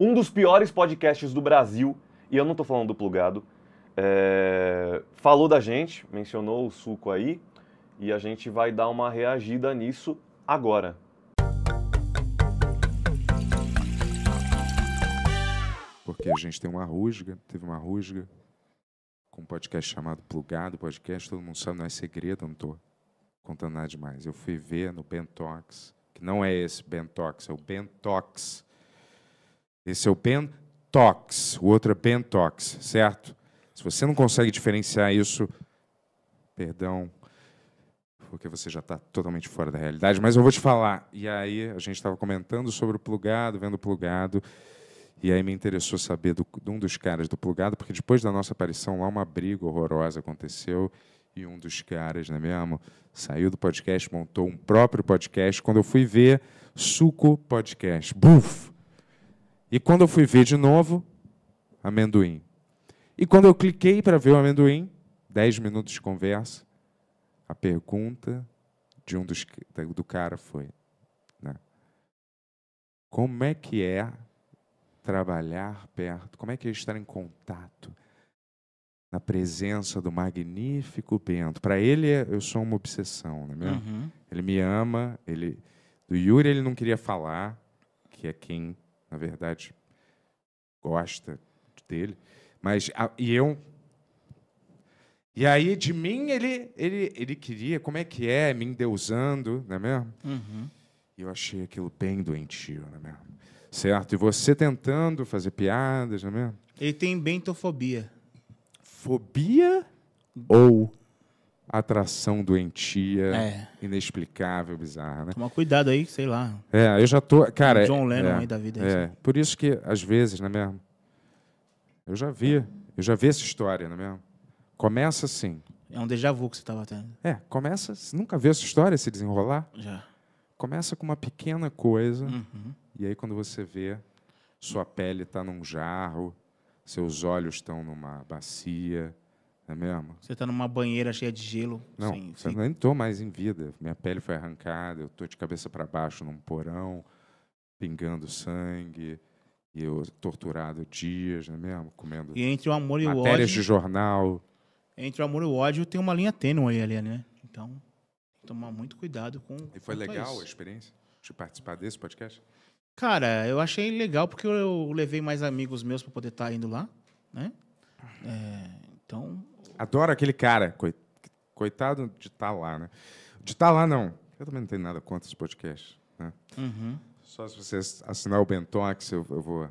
um dos piores podcasts do Brasil, e eu não estou falando do plugado, é, falou da gente, mencionou o suco aí, e a gente vai dar uma reagida nisso agora. Porque a gente tem uma rusga, teve uma rusga com um podcast chamado Plugado Podcast, todo mundo sabe, não é segredo, eu não estou contando nada demais. Eu fui ver no Bentox, que não é esse Bentox, é o Bentox esse é o pentox, o outro é pentox, certo? Se você não consegue diferenciar isso, perdão, porque você já está totalmente fora da realidade, mas eu vou te falar. E aí a gente estava comentando sobre o plugado, vendo o plugado, e aí me interessou saber do, de um dos caras do plugado, porque depois da nossa aparição lá uma briga horrorosa aconteceu, e um dos caras, não é mesmo, saiu do podcast, montou um próprio podcast. Quando eu fui ver, Suco Podcast. Buf! E quando eu fui ver de novo, amendoim. E quando eu cliquei para ver o amendoim, 10 minutos de conversa, a pergunta de um dos do cara foi: né, Como é que é trabalhar perto? Como é que é estar em contato? na presença do magnífico Bento. Para ele, é, eu sou uma obsessão, não é mesmo? Uhum. Ele me ama. Ele... Do Yuri, ele não queria falar, que é quem na verdade, gosta dele. Mas a, e eu e aí, de mim, ele, ele, ele queria, como é que é, me endeusando, não é mesmo? Uhum. E eu achei aquilo bem doentio, não é mesmo? Certo? E você tentando fazer piadas, não é mesmo? Ele tem bentofobia. Fobia ou atração doentia, é. inexplicável, bizarra, né? Toma cuidado aí, sei lá. É, eu já tô, cara, John é, Lennon é, aí da vida. É, assim. por isso que às vezes, né mesmo? Eu já vi, eu já vi essa história, né mesmo? Começa assim. É um déjà vu que você estava tá tendo. É, começa, nunca viu essa história se desenrolar? Já. Começa com uma pequena coisa, uhum. e aí quando você vê, sua pele está num jarro, seus olhos estão numa bacia, é mesmo? Você está numa banheira cheia de gelo. Não, sem... você nem tô mais em vida. Minha pele foi arrancada, eu estou de cabeça para baixo num porão, pingando sangue, e eu torturado dias, não é mesmo? Comendo e entre o amor e o ódio, de jornal. Entre o amor e o ódio tem uma linha tênue ali, né? Então, tomar muito cuidado com. E foi legal a, a experiência de participar desse podcast? Cara, eu achei legal porque eu levei mais amigos meus para poder estar tá indo lá, né? É, então, Adoro aquele cara. Coitado de estar tá lá, né? De estar tá lá, não. Eu também não tenho nada contra esse podcast. Né? Uhum. Só se você assinar o Bentox, eu, eu vou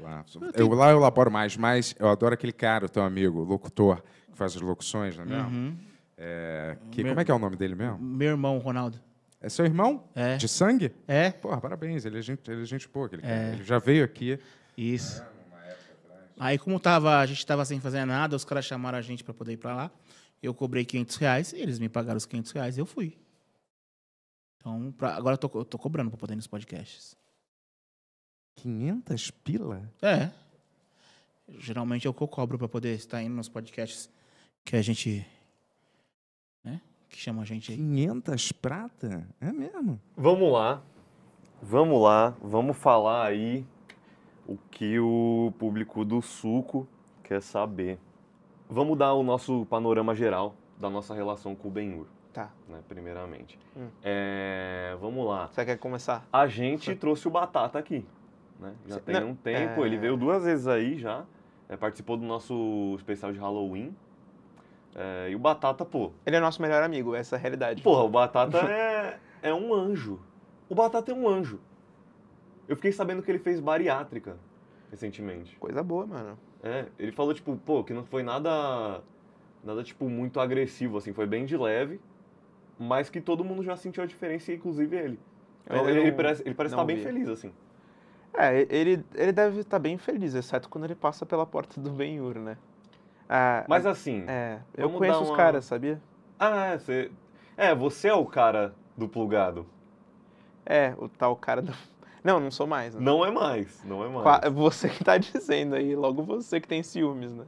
lá. Eu, tenho... eu, lá eu elaboro mais, mas eu adoro aquele cara, o teu amigo, locutor, que faz as locuções, não é mesmo? Uhum. É, que, meu... como é que é o nome dele mesmo? Meu irmão, Ronaldo. É seu irmão? É. De sangue? É. Porra, parabéns. Ele é gente, ele é gente boa, aquele é. cara. Ele já veio aqui. Isso. É. Aí, como tava, a gente estava sem fazer nada, os caras chamaram a gente para poder ir para lá. Eu cobrei 500 reais, eles me pagaram os 500 reais e eu fui. Então, pra, agora eu tô, eu tô cobrando para poder ir nos podcasts. 500 pila? É. Geralmente é o que eu cobro para poder estar indo nos podcasts que a gente. Né? Que chama a gente aí. 500 prata? É mesmo? Vamos lá. Vamos lá. Vamos falar aí o que o público do suco quer saber. Vamos dar o nosso panorama geral da nossa relação com o Benhur. Tá. Né, primeiramente. Hum. É, vamos lá. Você quer começar? A gente trouxe o Batata aqui. Né? Já tem não, um tempo, é... ele veio duas vezes aí já. É, participou do nosso especial de Halloween. É, e o Batata, pô. Ele é nosso melhor amigo, essa é a realidade. Porra, o Batata é, é um anjo. O Batata é um anjo. Eu fiquei sabendo que ele fez bariátrica recentemente. Coisa boa, mano. É, ele falou, tipo, pô, que não foi nada. Nada, tipo, muito agressivo, assim, foi bem de leve, mas que todo mundo já sentiu a diferença, inclusive ele. Então, ele, ele, parece, ele parece estar tá bem feliz, assim. É, ele, ele deve estar tá bem feliz, exceto quando ele passa pela porta do Benhur, né? Ah, Mas assim. É, eu conheço uma... os caras, sabia? Ah, é, você. É, você é o cara do plugado. É, o tal cara do. Não, não sou mais. Né? Não é mais, não é mais. Você que tá dizendo aí, logo você que tem ciúmes, né?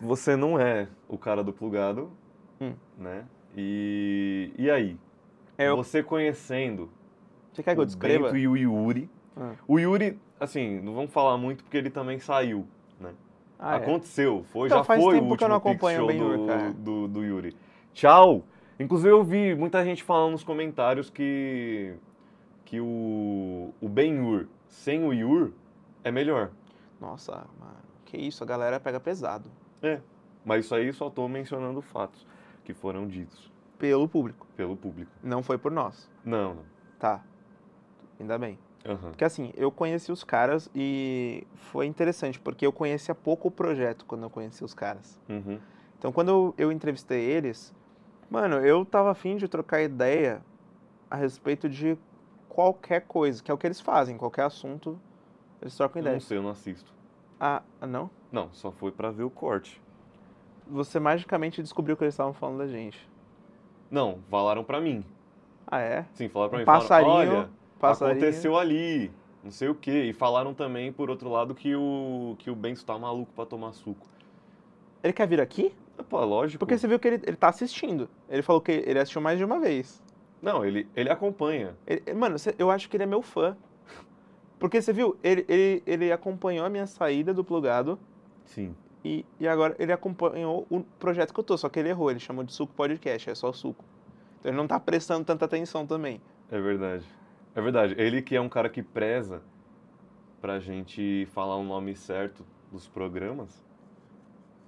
Você não é o cara do plugado, hum. né? E, e aí? É, eu... Você conhecendo você quer que eu descreva? o e o Yuri. Ah. O Yuri, assim, não vamos falar muito porque ele também saiu, né? Ah, é? Aconteceu, é. foi, então, já faz foi tempo o último que eu não acompanho show bem, do, cara. Do, do Yuri. Tchau! Inclusive eu vi muita gente falando nos comentários que que o, o Ben-Hur sem o Yur é melhor. Nossa, mano, que isso, a galera pega pesado. É, mas isso aí só estou mencionando fatos que foram ditos. Pelo público. Pelo público. Não foi por nós. Não, não. Tá. Ainda bem. Uhum. Porque assim, eu conheci os caras e foi interessante, porque eu conhecia pouco o projeto quando eu conheci os caras. Uhum. Então quando eu, eu entrevistei eles, mano, eu tava afim de trocar ideia a respeito de qualquer coisa, que é o que eles fazem, qualquer assunto, eles trocam ideia. Eu não sei, eu não assisto. Ah, ah não? Não, só foi para ver o corte. Você magicamente descobriu que eles estavam falando da gente. Não, falaram para mim. Ah, é? Sim, falaram pra um mim. Passarinho, falaram, Olha, passarinho. aconteceu ali, não sei o quê. E falaram também, por outro lado, que o, que o Benzo tá maluco para tomar suco. Ele quer vir aqui? Pô, lógico. Porque você viu que ele, ele tá assistindo. Ele falou que ele assistiu mais de uma vez. Não, ele, ele acompanha. Ele, mano, eu acho que ele é meu fã. Porque você viu, ele, ele, ele acompanhou a minha saída do plugado. Sim. E, e agora ele acompanhou o projeto que eu tô, só que ele errou, ele chamou de suco podcast, é só suco. Então ele não tá prestando tanta atenção também. É verdade. É verdade. Ele que é um cara que preza pra gente falar o nome certo dos programas,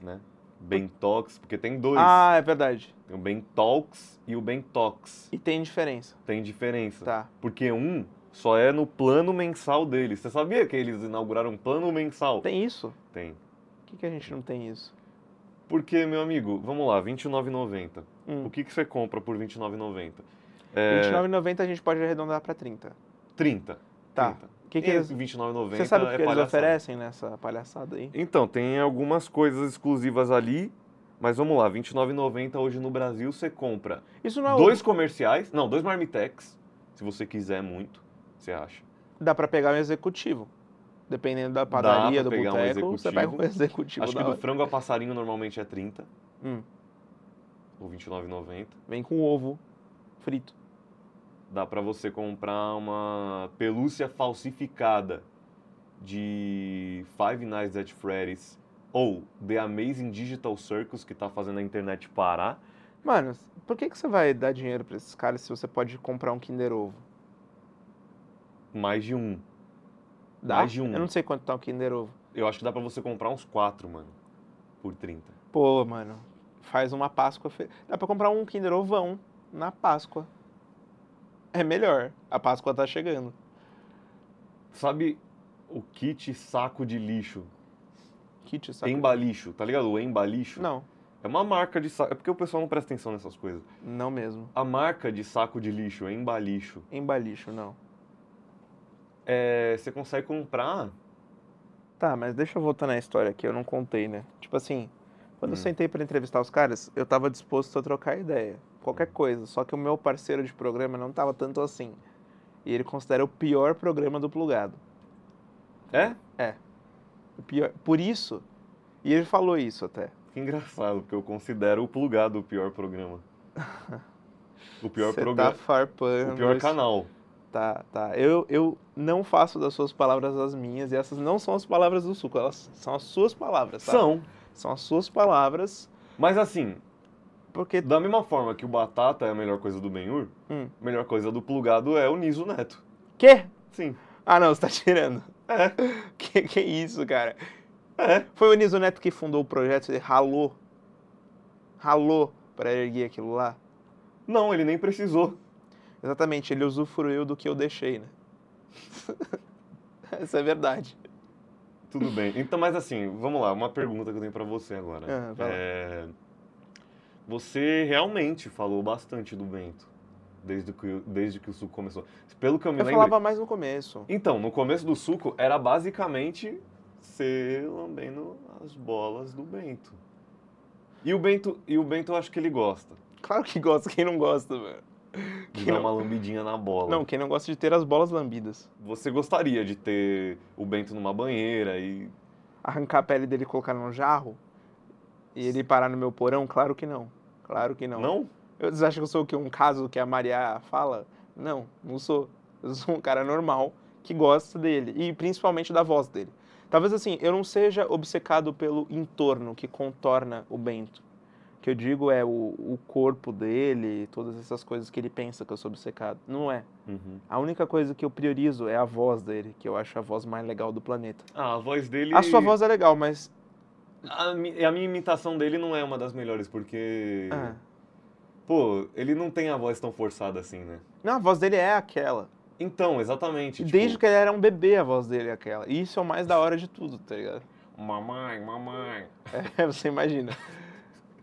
né? Bentox, porque tem dois. Ah, é verdade. Tem o Bentox e o Bentox. E tem diferença. Tem diferença. Tá. Porque um só é no plano mensal deles. Você sabia que eles inauguraram um plano mensal? Tem isso? Tem. Por que, que a gente não tem isso? Porque, meu amigo, vamos lá, R$29,90. Hum. O que, que você compra por R$29,90? É... R$29,90 a gente pode arredondar para 30. 30. Tá. O que, que eles... 29,90. Você sabe o que, é que eles oferecem nessa palhaçada aí? Então, tem algumas coisas exclusivas ali, mas vamos lá, 29,90 hoje no Brasil você compra. Isso não é dois hoje. comerciais, não, dois Marmitex, se você quiser muito, você acha. Dá para pegar um executivo. Dependendo da padaria, do boteco, um você pega um executivo. Acho que do frango a passarinho normalmente é 30. Hum. Ou 29,90. Vem com ovo frito dá para você comprar uma pelúcia falsificada de Five Nights at Freddy's ou The Amazing Digital Circus que tá fazendo a internet parar. Mano, por que, que você vai dar dinheiro para esses caras se você pode comprar um Kinder Ovo? Mais de um. Dá? Mais de um. Eu não sei quanto tá um Kinder Ovo. Eu acho que dá para você comprar uns quatro, mano, por 30. Pô, mano, faz uma Páscoa. Fe... Dá pra comprar um Kinder Ovão na Páscoa é melhor. A Páscoa tá chegando. Sabe o kit saco de lixo? Kit saco. Embalixo, tá ligado? O embalixo? Não. É uma marca de saco. É porque o pessoal não presta atenção nessas coisas. Não mesmo. A marca de saco de lixo, é embalixo. Embalixo, não. É, você consegue comprar. Tá, mas deixa eu voltar na história aqui, eu não contei, né? Tipo assim, quando hum. eu sentei para entrevistar os caras, eu tava disposto a trocar ideia qualquer coisa. Só que o meu parceiro de programa não estava tanto assim. E ele considera o pior programa do plugado. É? É. O pior. Por isso. E ele falou isso até. Que engraçado, porque eu considero o plugado o pior programa. O pior programa. Tá farpando. O pior canal. Tá, tá. Eu, eu não faço das suas palavras as minhas, e essas não são as palavras do suco, elas são as suas palavras, tá? São. São as suas palavras. Mas assim, porque... Da mesma forma que o Batata é a melhor coisa do Benhur, hum. a melhor coisa do plugado é o Niso Neto. Quê? Sim. Ah, não, você tá tirando. É. Que, que isso, cara? É. Foi o Niso Neto que fundou o projeto, ele ralou. Ralou para erguer aquilo lá. Não, ele nem precisou. Exatamente, ele usufruiu do que eu deixei, né? Essa é verdade. Tudo bem. Então, mas assim, vamos lá, uma pergunta que eu tenho para você agora. Ah, é... Lá você realmente falou bastante do Bento. Desde que, desde que o suco começou. Pelo que eu me eu lembro. falava mais no começo. Então, no começo do suco era basicamente você lambendo as bolas do Bento. E o Bento, e o Bento eu acho que ele gosta. Claro que gosta, quem não gosta, velho. Que dá não... uma lambidinha na bola. Não, quem não gosta de ter as bolas lambidas. Você gostaria de ter o Bento numa banheira e. Arrancar a pele dele e colocar no jarro? E ele parar no meu porão? Claro que não. Claro que não. Não? Eu, vocês que eu sou o quê? Um caso que a Maria fala? Não, não sou. Eu sou um cara normal que gosta dele e principalmente da voz dele. Talvez assim, eu não seja obcecado pelo entorno que contorna o Bento. O que eu digo é o, o corpo dele, todas essas coisas que ele pensa que eu sou obcecado. Não é. Uhum. A única coisa que eu priorizo é a voz dele, que eu acho a voz mais legal do planeta. Ah, a voz dele. A sua voz é legal, mas a, a minha imitação dele não é uma das melhores, porque. É. Pô, ele não tem a voz tão forçada assim, né? Não, a voz dele é aquela. Então, exatamente. tipo, Desde que ele era um bebê, a voz dele é aquela. E isso é o mais da hora de tudo, tá ligado? Mamãe, mamãe. É, você imagina.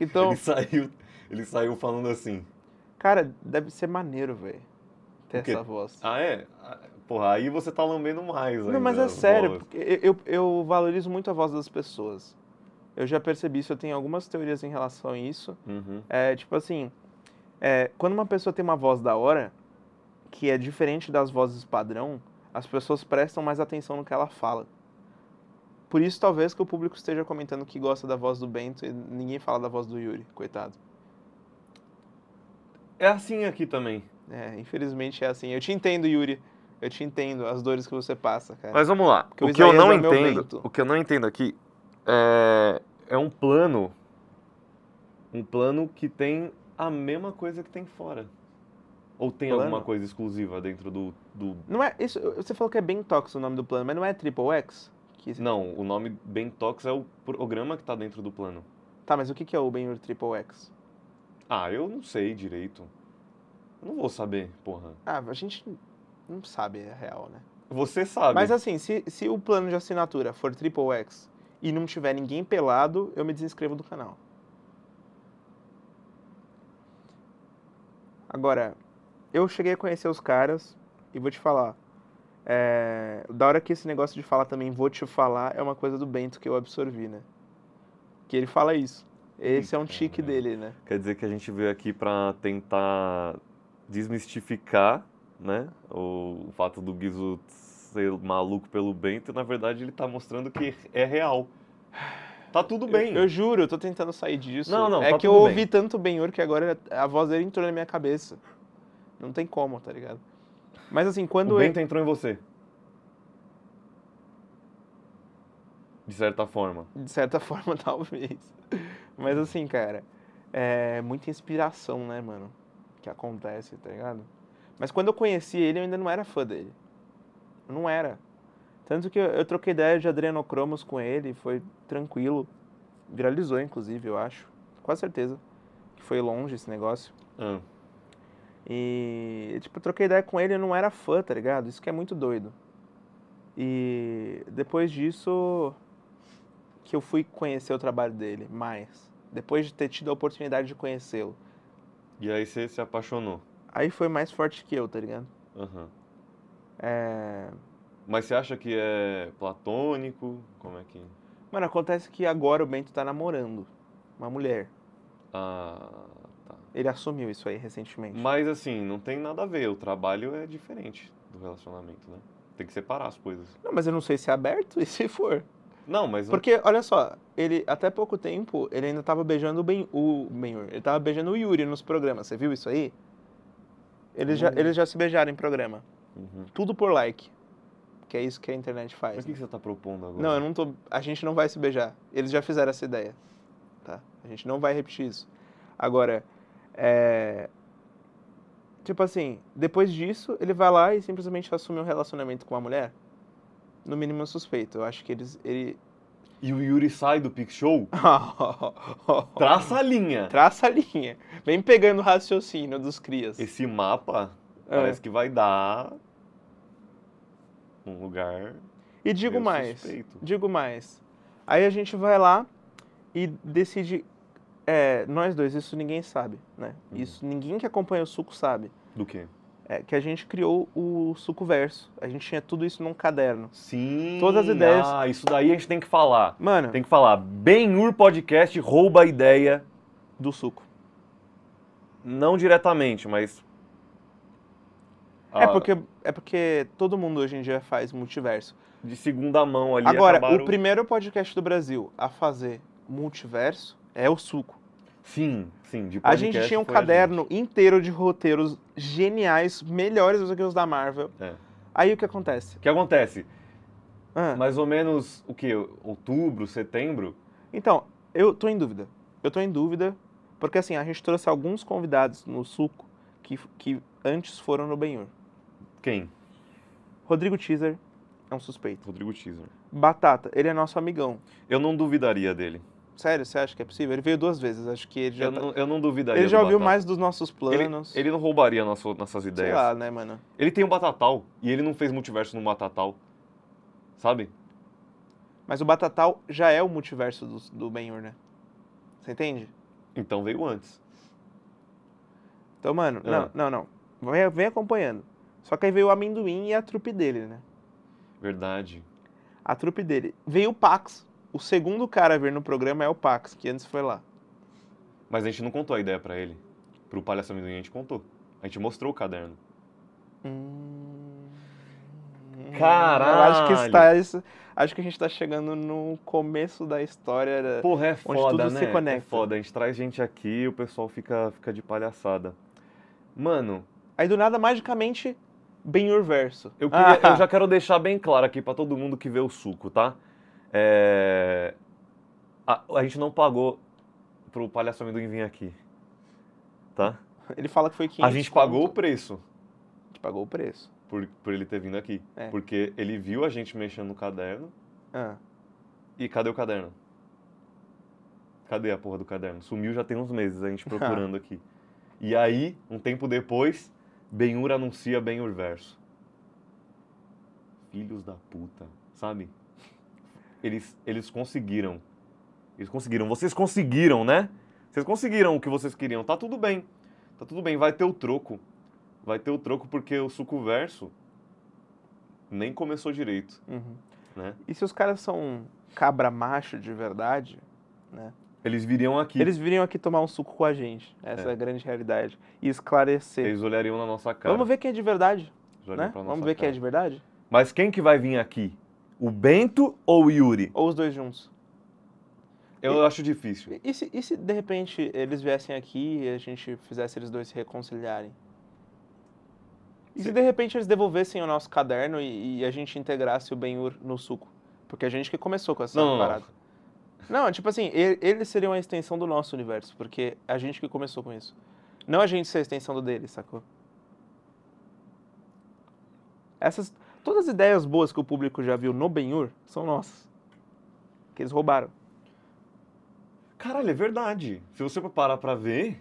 Então, Ele, saiu, ele saiu falando assim. cara, deve ser maneiro, velho, ter essa voz. Ah, é? Ah, porra, aí você tá lambendo mais. Não, ainda mas é sério, porque eu, eu, eu valorizo muito a voz das pessoas eu já percebi isso, eu tenho algumas teorias em relação a isso. Uhum. É, tipo assim, é, quando uma pessoa tem uma voz da hora, que é diferente das vozes padrão, as pessoas prestam mais atenção no que ela fala. Por isso, talvez, que o público esteja comentando que gosta da voz do Bento e ninguém fala da voz do Yuri, coitado. É assim aqui também. É, infelizmente é assim. Eu te entendo, Yuri. Eu te entendo as dores que você passa, cara. Mas vamos lá. o, o que eu não é entendo, o que eu não entendo aqui é é um plano, um plano que tem a mesma coisa que tem fora. Ou tem plano? alguma coisa exclusiva dentro do, do. Não é. Isso, você falou que é Bentox o nome do plano, mas não é Triple X? Que... Não, o nome Bentox é o programa que está dentro do plano. Tá, mas o que é o Ben Triple X? Ah, eu não sei direito. Eu não vou saber, porra. Ah, a gente não sabe, é real, né? Você sabe. Mas assim, se, se o plano de assinatura for Triple X e não tiver ninguém pelado, eu me desinscrevo do canal. Agora, eu cheguei a conhecer os caras e vou te falar. É, da hora que esse negócio de falar também, vou te falar, é uma coisa do Bento que eu absorvi, né? Que ele fala isso. Esse Eita, é um tique né? dele, né? Quer dizer que a gente veio aqui para tentar desmistificar, né? O, fato do Guizu ser maluco pelo Bento, na verdade ele tá mostrando que é real. Tá tudo bem. Eu, eu juro, eu tô tentando sair disso. Não, não, É tá que eu ouvi bem. tanto Benhur que agora a voz dele entrou na minha cabeça. Não tem como, tá ligado? Mas assim, quando. O Bento eu... entrou em você. De certa forma. De certa forma, talvez. Mas assim, cara, é muita inspiração, né, mano? Que acontece, tá ligado? Mas quando eu conheci ele, eu ainda não era fã dele não era. Tanto que eu, eu troquei ideia de adrenocromos com ele, foi tranquilo. Viralizou, inclusive, eu acho. Quase certeza que foi longe esse negócio. Hum. E, tipo, eu troquei ideia com ele, eu não era fã, tá ligado? Isso que é muito doido. E depois disso que eu fui conhecer o trabalho dele mais. Depois de ter tido a oportunidade de conhecê-lo. E aí você se apaixonou? Aí foi mais forte que eu, tá ligado? Uhum. É... Mas você acha que é platônico? Como é que. Mano, acontece que agora o Bento tá namorando uma mulher. Ah, tá. Ele assumiu isso aí recentemente. Mas assim, não tem nada a ver. O trabalho é diferente do relacionamento, né? Tem que separar as coisas. Não, mas eu não sei se é aberto e se for. Não, mas. Porque, olha só, ele até pouco tempo, ele ainda tava beijando o O Benhur. Ele tava beijando o Yuri nos programas. Você viu isso aí? Eles, hum. já, eles já se beijaram em programa. Uhum. Tudo por like. Que é isso que a internet faz. Mas o né? que você está propondo agora? Não, eu não tô. A gente não vai se beijar. Eles já fizeram essa ideia. Tá? A gente não vai repetir isso. Agora, é. Tipo assim, depois disso, ele vai lá e simplesmente assume um relacionamento com uma mulher? No mínimo suspeito. Eu acho que eles. Ele... E o Yuri sai do Pic Show? Traça a linha. Traça a linha. Vem pegando o raciocínio dos crias. Esse mapa é. parece que vai dar um lugar. E digo mais, suspeito. digo mais. Aí a gente vai lá e decide, é, nós dois, isso ninguém sabe, né? Uhum. Isso ninguém que acompanha o suco sabe. Do quê? É, que a gente criou o Suco Verso. A gente tinha tudo isso num caderno. Sim. Todas as ideias. Ah, isso daí a gente tem que falar. Mano. Tem que falar. Benhur Podcast rouba a ideia do suco. Não diretamente, mas é, porque, é porque todo mundo hoje em dia faz multiverso. De segunda mão ali. Agora, acabaram... o primeiro podcast do Brasil a fazer multiverso é o Suco. Sim, sim. De a gente tinha um caderno inteiro de roteiros geniais, melhores do que os da Marvel. É. Aí o que acontece? O que acontece? Ah. Mais ou menos o que? Outubro, setembro? Então, eu tô em dúvida. Eu tô em dúvida, porque assim, a gente trouxe alguns convidados no Suco que, que antes foram no Benhur. Quem? Rodrigo Teaser é um suspeito. Rodrigo Teaser. Batata, ele é nosso amigão. Eu não duvidaria dele. Sério, você acha que é possível? Ele veio duas vezes, acho que ele já. Eu, tá não, eu não duvidaria. Ele já ouviu mais dos nossos planos. Ele, ele não roubaria nosso, nossas ideias. Sei lá, né, mano? Ele tem o um Batatal e ele não fez multiverso no Batatal. Sabe? Mas o Batatal já é o multiverso do, do né? Você entende? Então veio antes. Então, mano, ah. não, não, não. Vem, vem acompanhando. Só que aí veio o amendoim e a trupe dele, né? Verdade. A trupe dele. Veio o Pax. O segundo cara a vir no programa é o Pax, que antes foi lá. Mas a gente não contou a ideia para ele. Pro Palhaço Amendoim a gente contou. A gente mostrou o caderno. Hum... Caralho! Eu acho que está Acho que a gente está chegando no começo da história. Porra, é foda, onde tudo né? se é conecta. É foda. A gente traz gente aqui e o pessoal fica, fica de palhaçada. Mano. Aí do nada, magicamente, bem inverso Eu, queria, ah. eu já quero deixar bem claro aqui para todo mundo que vê o suco, tá? É... A, a, gente não pagou pro palhaço amendoim vir aqui, tá? Ele fala que foi 500. A gente pagou o preço. A gente pagou o preço. Por, por ele ter vindo aqui. É. Porque ele viu a gente mexendo no caderno. Ah. E cadê o caderno? Cadê a porra do caderno? Sumiu já tem uns meses a gente procurando aqui. E aí, um tempo depois, Benhur anuncia Benhur verso. Filhos da puta, sabe? Eles, eles conseguiram. Eles conseguiram. Vocês conseguiram, né? Vocês conseguiram o que vocês queriam. Tá tudo bem. Tá tudo bem, vai ter o troco. Vai ter o troco porque o suco verso nem começou direito. Uhum. Né? E se os caras são cabra macho de verdade, né? Eles viriam aqui. Eles viriam aqui tomar um suco com a gente. Essa é, é a grande realidade. E esclarecer. Eles olhariam na nossa cara. Vamos ver quem é de verdade. Né? Vamos ver cara. quem é de verdade? Mas quem que vai vir aqui? O Bento ou o Yuri? Ou os dois juntos. Eu e, acho difícil. E se, e se, de repente eles viessem aqui e a gente fizesse eles dois se reconciliarem? E se de repente eles devolvessem o nosso caderno e, e a gente integrasse o Ben Benhur no suco? Porque a gente que começou com essa não, parada. Não. Não, tipo assim, eles seriam a extensão do nosso universo, porque é a gente que começou com isso. Não a gente ser a extensão do deles, sacou? Essas, todas as ideias boas que o público já viu no Benhur são nossas. Que eles roubaram. Caralho, é verdade. Se você parar pra ver,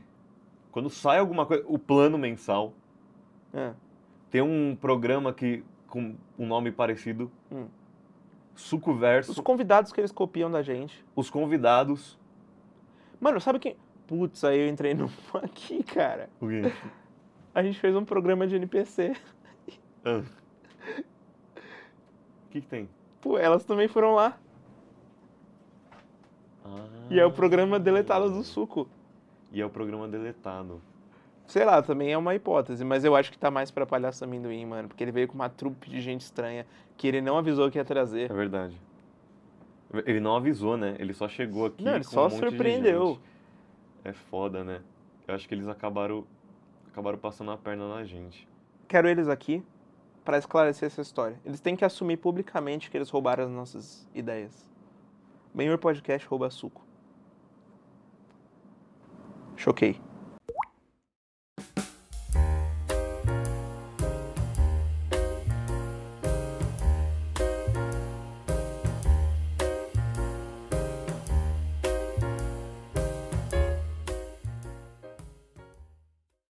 quando sai alguma coisa. O plano mensal. É. Tem um programa que com um nome parecido. Hum Suco Verso. Os convidados que eles copiam da gente. Os convidados. Mano, sabe quem. Putz, aí eu entrei no. Aqui, cara. O quê? A gente fez um programa de NPC. Ah. O que, que tem? Pô, elas também foram lá. Ah. E é o programa deletado do suco. E é o programa deletado. Sei lá, também é uma hipótese, mas eu acho que tá mais pra palhaço amendoim, mano. Porque ele veio com uma trupe de gente estranha que ele não avisou que ia trazer. É verdade. Ele não avisou, né? Ele só chegou aqui. Não, ele só um surpreendeu. É foda, né? Eu acho que eles acabaram, acabaram passando a perna na gente. Quero eles aqui para esclarecer essa história. Eles têm que assumir publicamente que eles roubaram as nossas ideias. melhor Podcast rouba suco. Choquei.